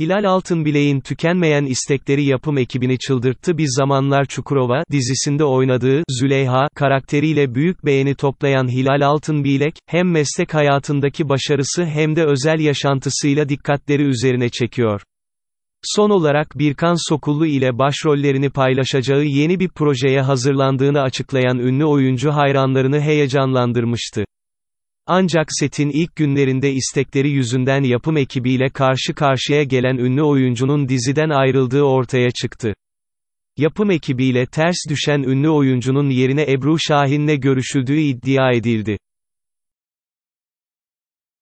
Hilal Altınbilek'in tükenmeyen istekleri yapım ekibini çıldırttı bir zamanlar Çukurova dizisinde oynadığı Züleyha karakteriyle büyük beğeni toplayan Hilal Altınbilek, hem meslek hayatındaki başarısı hem de özel yaşantısıyla dikkatleri üzerine çekiyor. Son olarak Birkan Sokullu ile başrollerini paylaşacağı yeni bir projeye hazırlandığını açıklayan ünlü oyuncu hayranlarını heyecanlandırmıştı. Ancak setin ilk günlerinde istekleri yüzünden yapım ekibiyle karşı karşıya gelen ünlü oyuncunun diziden ayrıldığı ortaya çıktı. Yapım ekibiyle ters düşen ünlü oyuncunun yerine Ebru Şahin'le görüşüldüğü iddia edildi.